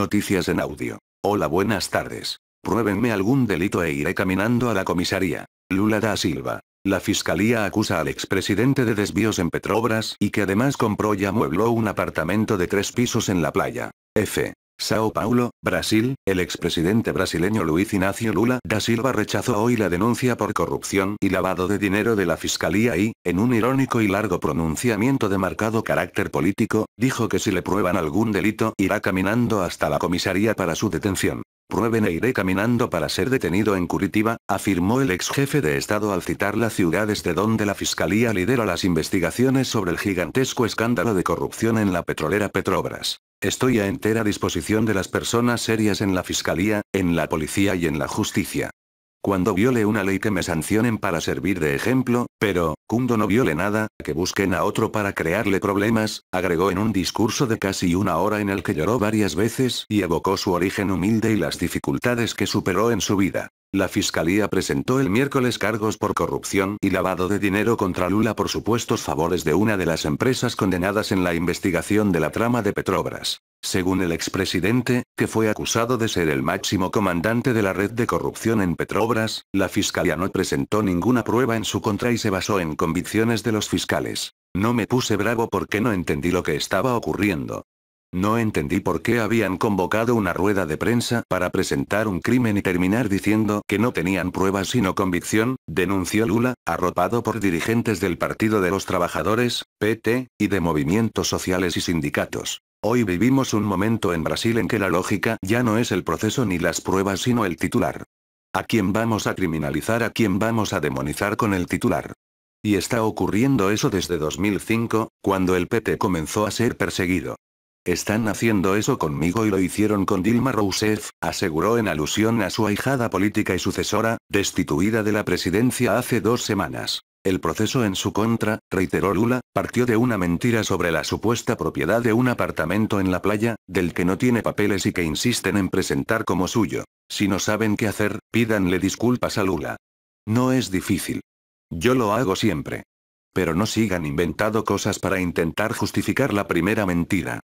Noticias en audio. Hola, buenas tardes. Pruébenme algún delito e iré caminando a la comisaría. Lula da Silva. La fiscalía acusa al expresidente de desvíos en Petrobras y que además compró y amuebló un apartamento de tres pisos en la playa. F. Sao Paulo, Brasil, el expresidente brasileño Luis Ignacio Lula da Silva rechazó hoy la denuncia por corrupción y lavado de dinero de la Fiscalía y, en un irónico y largo pronunciamiento de marcado carácter político, dijo que si le prueban algún delito irá caminando hasta la comisaría para su detención. Prueben e iré caminando para ser detenido en Curitiba, afirmó el ex jefe de Estado al citar la ciudad desde donde la Fiscalía lidera las investigaciones sobre el gigantesco escándalo de corrupción en la petrolera Petrobras. Estoy a entera disposición de las personas serias en la Fiscalía, en la Policía y en la Justicia. Cuando viole una ley que me sancionen para servir de ejemplo, pero, Kundo no viole nada, que busquen a otro para crearle problemas, agregó en un discurso de casi una hora en el que lloró varias veces y evocó su origen humilde y las dificultades que superó en su vida. La fiscalía presentó el miércoles cargos por corrupción y lavado de dinero contra Lula por supuestos favores de una de las empresas condenadas en la investigación de la trama de Petrobras. Según el expresidente, que fue acusado de ser el máximo comandante de la red de corrupción en Petrobras, la fiscalía no presentó ninguna prueba en su contra y se basó en convicciones de los fiscales. No me puse bravo porque no entendí lo que estaba ocurriendo. No entendí por qué habían convocado una rueda de prensa para presentar un crimen y terminar diciendo que no tenían pruebas sino convicción, denunció Lula, arropado por dirigentes del Partido de los Trabajadores, PT, y de movimientos sociales y sindicatos. Hoy vivimos un momento en Brasil en que la lógica ya no es el proceso ni las pruebas sino el titular. ¿A quién vamos a criminalizar? ¿A quién vamos a demonizar con el titular? Y está ocurriendo eso desde 2005, cuando el PT comenzó a ser perseguido. Están haciendo eso conmigo y lo hicieron con Dilma Rousseff, aseguró en alusión a su ahijada política y sucesora, destituida de la presidencia hace dos semanas. El proceso en su contra, reiteró Lula, partió de una mentira sobre la supuesta propiedad de un apartamento en la playa, del que no tiene papeles y que insisten en presentar como suyo. Si no saben qué hacer, pídanle disculpas a Lula. No es difícil. Yo lo hago siempre. Pero no sigan inventando cosas para intentar justificar la primera mentira.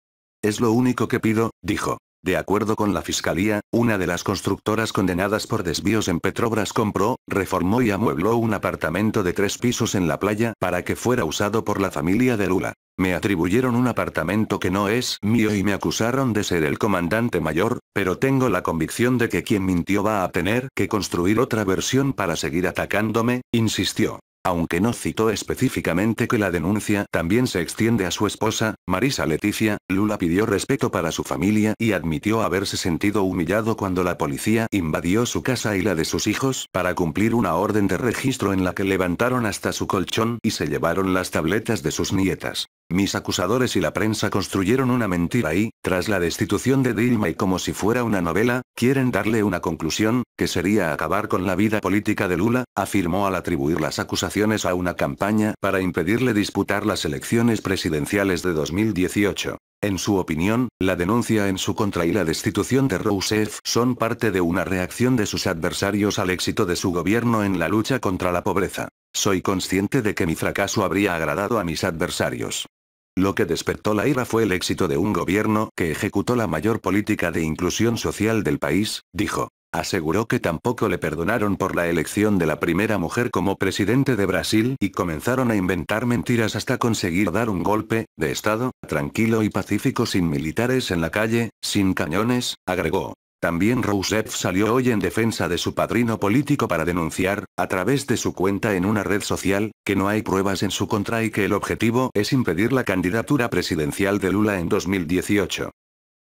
Es lo único que pido, dijo. De acuerdo con la fiscalía, una de las constructoras condenadas por desvíos en Petrobras compró, reformó y amuebló un apartamento de tres pisos en la playa para que fuera usado por la familia de Lula. Me atribuyeron un apartamento que no es mío y me acusaron de ser el comandante mayor, pero tengo la convicción de que quien mintió va a tener que construir otra versión para seguir atacándome, insistió. Aunque no citó específicamente que la denuncia también se extiende a su esposa, Marisa Leticia, Lula pidió respeto para su familia y admitió haberse sentido humillado cuando la policía invadió su casa y la de sus hijos para cumplir una orden de registro en la que levantaron hasta su colchón y se llevaron las tabletas de sus nietas. Mis acusadores y la prensa construyeron una mentira y, tras la destitución de Dilma y como si fuera una novela, quieren darle una conclusión, que sería acabar con la vida política de Lula, afirmó al atribuir las acusaciones a una campaña para impedirle disputar las elecciones presidenciales de 2018. En su opinión, la denuncia en su contra y la destitución de Rousseff son parte de una reacción de sus adversarios al éxito de su gobierno en la lucha contra la pobreza. Soy consciente de que mi fracaso habría agradado a mis adversarios. Lo que despertó la ira fue el éxito de un gobierno que ejecutó la mayor política de inclusión social del país, dijo. Aseguró que tampoco le perdonaron por la elección de la primera mujer como presidente de Brasil y comenzaron a inventar mentiras hasta conseguir dar un golpe, de Estado, tranquilo y pacífico sin militares en la calle, sin cañones, agregó. También Rousseff salió hoy en defensa de su padrino político para denunciar, a través de su cuenta en una red social, que no hay pruebas en su contra y que el objetivo es impedir la candidatura presidencial de Lula en 2018.